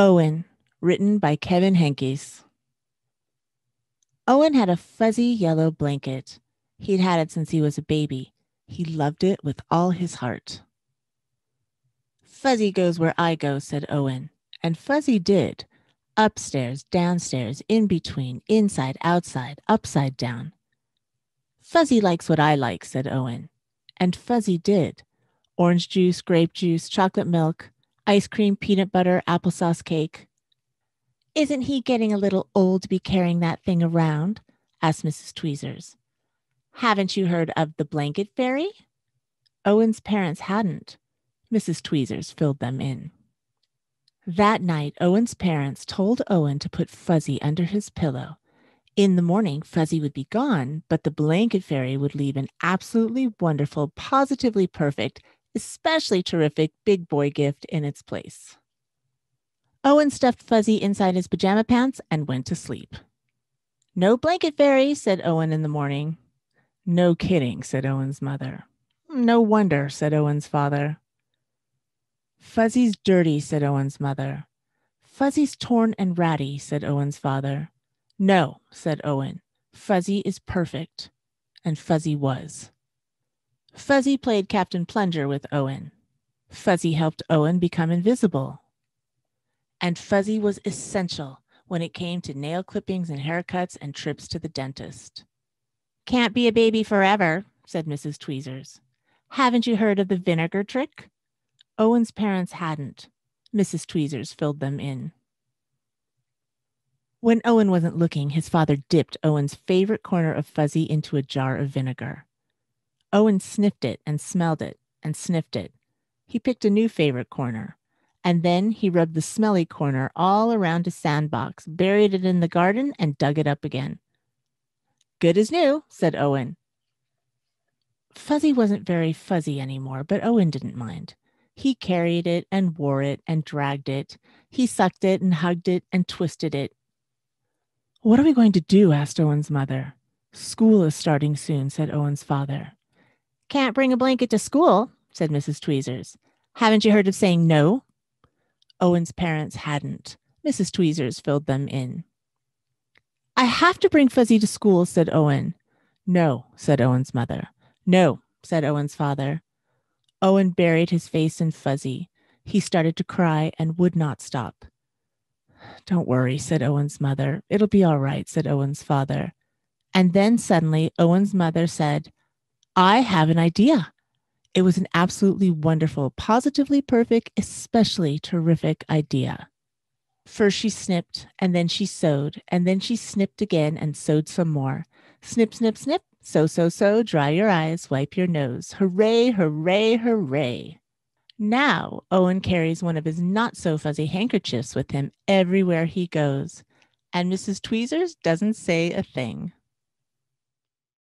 Owen, written by Kevin Henkes. Owen had a fuzzy yellow blanket. He'd had it since he was a baby. He loved it with all his heart. Fuzzy goes where I go, said Owen. And Fuzzy did upstairs, downstairs, in between, inside, outside, upside down. Fuzzy likes what I like, said Owen. And Fuzzy did orange juice, grape juice, chocolate milk ice cream, peanut butter, applesauce cake. Isn't he getting a little old to be carrying that thing around? asked Mrs. Tweezers. Haven't you heard of the blanket fairy? Owen's parents hadn't. Mrs. Tweezers filled them in. That night, Owen's parents told Owen to put Fuzzy under his pillow. In the morning, Fuzzy would be gone, but the blanket fairy would leave an absolutely wonderful, positively perfect especially terrific big boy gift in its place. Owen stuffed Fuzzy inside his pajama pants and went to sleep. No blanket fairy, said Owen in the morning. No kidding, said Owen's mother. No wonder, said Owen's father. Fuzzy's dirty, said Owen's mother. Fuzzy's torn and ratty, said Owen's father. No, said Owen. Fuzzy is perfect. And Fuzzy was. Fuzzy played Captain Plunger with Owen. Fuzzy helped Owen become invisible. And Fuzzy was essential when it came to nail clippings and haircuts and trips to the dentist. Can't be a baby forever, said Mrs. Tweezers. Haven't you heard of the vinegar trick? Owen's parents hadn't. Mrs. Tweezers filled them in. When Owen wasn't looking, his father dipped Owen's favorite corner of Fuzzy into a jar of vinegar. Owen sniffed it and smelled it and sniffed it. He picked a new favorite corner, and then he rubbed the smelly corner all around a sandbox, buried it in the garden, and dug it up again. Good as new, said Owen. Fuzzy wasn't very fuzzy anymore, but Owen didn't mind. He carried it and wore it and dragged it. He sucked it and hugged it and twisted it. What are we going to do? asked Owen's mother. School is starting soon, said Owen's father. Can't bring a blanket to school, said Mrs. Tweezers. Haven't you heard of saying no? Owen's parents hadn't. Mrs. Tweezers filled them in. I have to bring Fuzzy to school, said Owen. No, said Owen's mother. No, said Owen's father. Owen buried his face in Fuzzy. He started to cry and would not stop. Don't worry, said Owen's mother. It'll be all right, said Owen's father. And then suddenly Owen's mother said, I have an idea. It was an absolutely wonderful, positively perfect, especially terrific idea. First, she snipped and then she sewed, and then she snipped again and sewed some more. Snip, snip, snip, sew, sew, sew, dry your eyes, wipe your nose. Hooray, hooray, hooray. Now, Owen carries one of his not so fuzzy handkerchiefs with him everywhere he goes, and Mrs. Tweezers doesn't say a thing.